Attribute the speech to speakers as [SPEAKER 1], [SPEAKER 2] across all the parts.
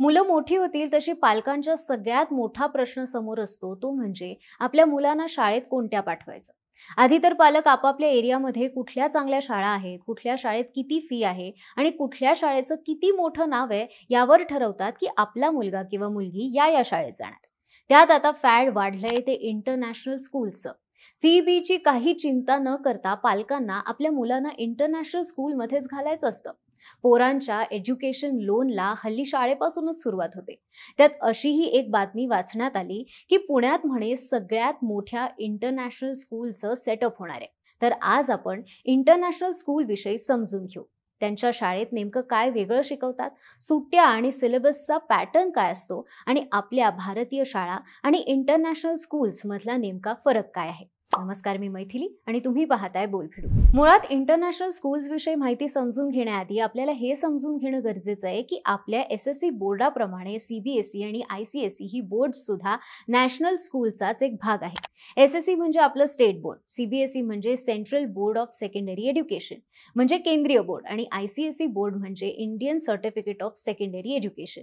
[SPEAKER 1] मुलं मोठी होतील तशी पालकांच्या सगळ्यात मोठा प्रश्न समोर असतो तो म्हणजे आपल्या मुलांना शाळेत कोणत्या पाठवायचं आधी तर पालक आपापल्या एरियामध्ये कुठल्या चांगल्या शाळा आहेत कुठल्या शाळेत किती फी आहे आणि कुठल्या शाळेचं किती मोठं नाव आहे यावर ठरवतात की आपला मुलगा किंवा मुलगी या या शाळेत जाणार त्यात आता फॅड वाढलंय ते इंटरनॅशनल स्कूलचं फी बीची काही चिंता न करता पालकांना आपल्या मुलांना इंटरनॅशनल स्कूलमध्येच घालायचं असतं पोरांच्या एज्युकेशन लोनला हल्ली शाळेपासूनच सुरुवात होते त्यात अशी ही एक बातमी वाचण्यात आली की पुण्यात म्हणे सगळ्यात मोठ्या इंटरनॅशनल स्कूलचं सेटअप होणार आहे तर आज आपण इंटरनॅशनल स्कूल विषयी समजून घेऊ त्यांच्या शाळेत नेमकं काय वेगळं शिकवतात सुट्ट्या आणि सिलेबसचा पॅटर्न काय असतो आणि आपल्या भारतीय शाळा आणि इंटरनॅशनल मधला नेमका फरक काय आहे नमस्कार मी मैथिली आणि तुम्ही पाहताय बोलफिडू मुळात इंटरनॅशनल स्कूल्स विषयी माहिती समजून घेण्याआधी आपल्याला हे समजून घेणं गरजेचं आहे की आपल्या एस एस सी बोर्डाप्रमाणे सीबीएसई e आणि आय सी एस ही बोर्ड सुद्धा नॅशनल स्कूलचाच एक भाग आहे एस एस म्हणजे आपलं स्टेट बोर्ड सीबीएसई म्हणजे central board of secondary education म्हणजे केंद्रीय बोर्ड आणि आय बोर्ड e म्हणजे Indian certificate of secondary education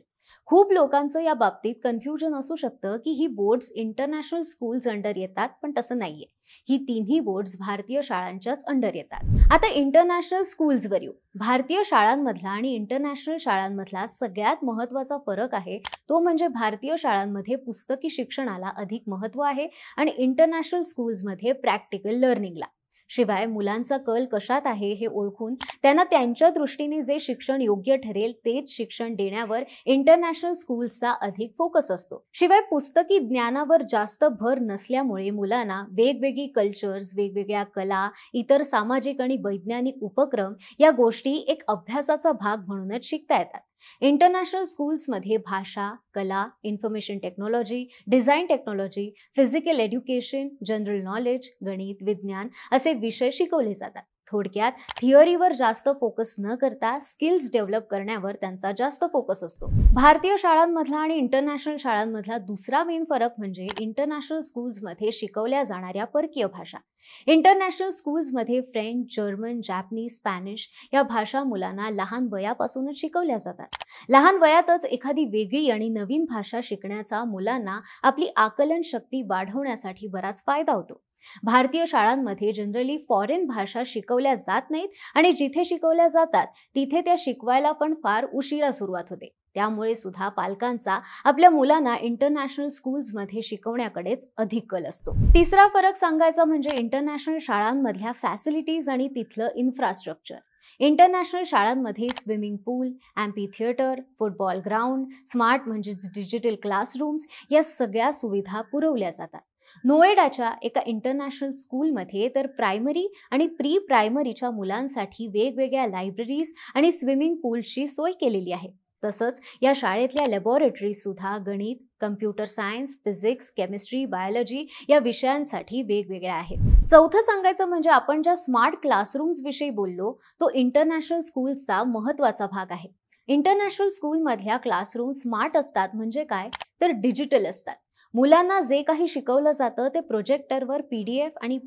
[SPEAKER 1] खूप लोकांचं या बाबतीत कन्फ्युजन असू शकतं की ही बोर्ड्स इंटरनॅशनल स्कूल्स अंडर येतात पण तसं नाहीये ही तिन्ही बोर्ड्स भारतीय शाळांच्याच अंडर येतात आता इंटरनॅशनल स्कूल्सवर येऊ भारतीय शाळांमधला आणि इंटरनॅशनल शाळांमधला सगळ्यात महत्त्वाचा फरक आहे तो म्हणजे भारतीय शाळांमध्ये पुस्तकी शिक्षणाला अधिक महत्व आहे आणि इंटरनॅशनल स्कूल्समध्ये प्रॅक्टिकल लर्निंगला शिवाय मुलांचा कल कशात आहे हे ओळखून त्यांना त्यांच्या दृष्टीने जे शिक्षण योग्य ठरेल तेच शिक्षण देण्यावर इंटरनॅशनल स्कूल्सचा अधिक फोकस असतो शिवाय पुस्तकी ज्ञानावर जास्त भर नसल्यामुळे मुलांना वेगवेगळी कल्चर्स वेगवेगळ्या कला इतर सामाजिक आणि वैज्ञानिक उपक्रम या गोष्टी एक अभ्यासाचा भाग म्हणूनच शिकता येतात इंटरनॅशनल स्कूल्समध्ये भाषा कला information technology design technology physical education general knowledge गणित विज्ञान असे विषय शिकवले जातात थोडक्यात थिअरीवर जास्त फोकस न करता स्किल्स डेव्हलप करण्यावर त्यांचा जास्त फोकस असतो भारतीय शाळांमधला आणि इंटरनॅशनल शाळांमधला दुसरा मेन फरक म्हणजे इंटरनॅशनल स्कूल्समध्ये शिकवल्या जाणाऱ्या परकीय भाषा इंटरनॅशनल स्कूल्समध्ये फ्रेंच जर्मन जॅपनीज स्पॅनिश या भाषा मुलांना लहान वयापासूनच शिकवल्या जातात लहान वयातच एखादी वेगळी आणि नवीन भाषा शिकण्याचा मुलांना आपली आकलन शक्ती वाढवण्यासाठी बराच फायदा होतो भारतीय शाळांमध्ये जनरली फॉरेन भाषा शिकवल्या जात नाहीत आणि जिथे शिकवल्या जातात तिथे त्या शिकवायला पण फार उशिरा सुरुवात होते त्यामुळे सुद्धा पालकांचा आपल्या मुलांना इंटरनॅशनल स्कूल्समध्ये शिकवण्याकडेच अधिक कल असतो तिसरा फरक सांगायचा म्हणजे इंटरनॅशनल शाळांमधल्या फॅसिलिटीज आणि तिथलं इन्फ्रास्ट्रक्चर इंटरनॅशनल शाळांमध्ये swimming pool amphitheatre football ground smart म्हणजेच डिजिटल क्लासरूम्स या सगळ्या सुविधा पुरवल्या जातात नोएडाच्या एका इंटरनॅशनल स्कूलमध्ये तर प्रायमरी आणि प्री प्रायमरीच्या मुलांसाठी वेगवेगळ्या लायब्ररीज आणि स्विमिंग पूलची सोय केलेली आहे तसंच या शाळेतल्या सुद्धा गणित computer science physics chemistry biology या विषयांसाठी वेगवेगळ्या आहेत चौथं सांगायचं म्हणजे आपण ज्या स्मार्ट क्लासरूम्स विषयी बोललो तो इंटरनॅशनल स्कूलचा महत्वाचा भाग आहे इंटरनॅशनल स्कूलमधल्या क्लासरूम स्मार्ट असतात म्हणजे काय तर डिजिटल असतात मुलांना जे काही शिकवलं जातं ते प्रोजेक्टरवर पी डी एफ आणि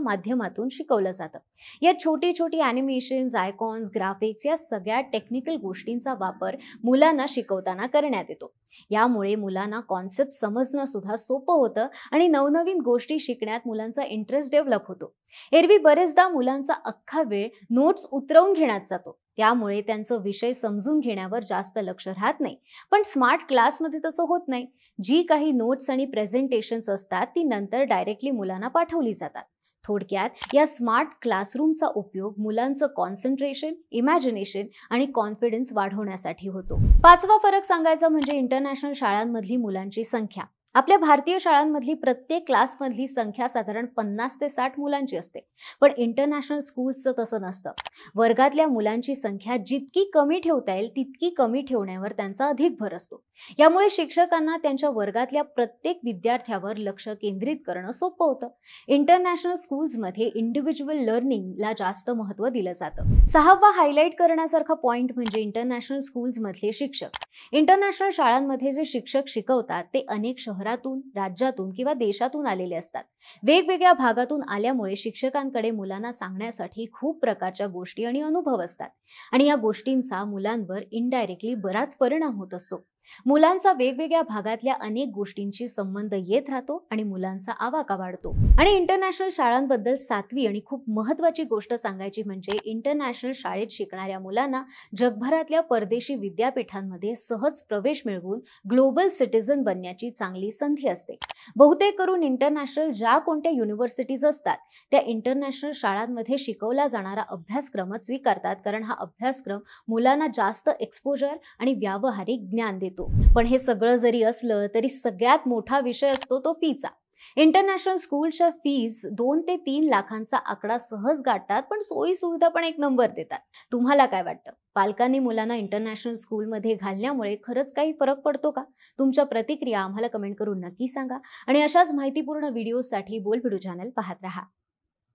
[SPEAKER 1] माध्यमातून शिकवलं जातं या छोटी छोटी ॲनिमेशन्स आयकॉन्स ग्राफिक्स या सगळ्या टेक्निकल गोष्टींचा वापर मुलांना शिकवताना करण्यात येतो यामुळे मुलांना कॉन्सेप्ट समजणं सुद्धा सोपं होतं आणि नवनवीन गोष्टी शिकण्यात मुलांचा इंटरेस्ट डेव्हलप होतो एरवी बरेचदा मुलांचा अख्खा वेळ नोट्स उतरवून घेण्यात जातो त्यामुळे त्यांचं विषय समजून घेण्यावर जास्त लक्ष राहत नाही पण स्मार्ट क्लासमध्ये तसं होत नाही जी काही नोट्स आणि प्रेझेंटेशन्स असतात ती नंतर डायरेक्टली मुलांना पाठवली जातात थोडक्यात या स्मार्ट क्लासरूमचा उपयोग मुलांचं कॉन्सन्ट्रेशन इमॅजिनेशन आणि कॉन्फिडन्स वाढवण्यासाठी होतो पाचवा फरक सांगायचा म्हणजे इंटरनॅशनल शाळांमधली मुलांची संख्या आपल्या भारतीय शाळांमधली प्रत्येक क्लासमधली संख्या साधारण पन्नास ते साठ मुलांची असते पण इंटरनॅशनल स्कूल्सचं तसं नसतं वर्गातल्या मुलांची संख्या जितकी कमी ठेवता येईल तितकी कमी ठेवण्यावर त्यांचा अधिक भर असतो यामुळे शिक्षकांना त्यांच्या वर्गातल्या प्रत्येक विद्यार्थ्यावर लक्ष केंद्रित करणं सोपं होतं इंटरनॅशनल स्कूल्समध्ये इंडिव्हिज्युअल लर्निंगला जास्त महत्त्व दिलं जातं सहावा हायलाईट करण्यासारखा पॉईंट म्हणजे इंटरनॅशनल स्कूल्समधले शिक्षक इंटरनॅशनल शाळांमध्ये जे शिक्षक शिकवतात ते अनेक शहरातून राज्यातून किंवा देशातून आलेले असतात वेगवेगळ्या भागातून आल्यामुळे शिक्षकांकडे मुलांना सांगण्यासाठी खूप प्रकारच्या गोष्टी आणि अनुभव असतात आणि या गोष्टींचा मुलांवर इनडायरेक्टली बराच परिणाम होत असतो मुलांचा वेगवेगळ्या भागातल्या अनेक गोष्टींशी संबंध येत राहतो आणि मुलांचा आवाका वाढतो आणि इंटरनॅशनल शाळांबद्दल सातवी आणि खूप महत्वाची गोष्ट सांगायची म्हणजे इंटरनॅशनल शाळेत शिकणाऱ्या मुलांना जगभरातल्या परदेशी विद्यापीठांमध्ये सहज प्रवेश मिळवून ग्लोबल सिटीजन बनण्याची चांगली संधी असते बहुतेक करून इंटरनॅशनल ज्या कोणत्या युनिव्हर्सिटीज असतात त्या इंटरनॅशनल शाळांमध्ये शिकवला जाणारा अभ्यासक्रमच स्वीकारतात कारण हा अभ्यासक्रम मुलांना जास्त एक्सपोजर आणि व्यावहारिक ज्ञान देतो पण हे सगळं जरी असलं तरी सगळ्यात मोठा विषय असतो तो फीचा इंटरनॅशनल स्कूलच्या फीज दोन ते तीन लाखांचा आकडा सहज गाठतात पण सोयी सुविधा पण एक नंबर देतात तुम्हाला काय वाटतं पालकांनी मुलांना इंटरनॅशनल स्कूलमध्ये घालण्यामुळे खरंच काही फरक पडतो का तुमच्या प्रतिक्रिया आम्हाला कमेंट करून नक्की सांगा आणि अशाच माहितीपूर्ण व्हिडिओसाठी बोलबिडू चॅनल पाहत राहा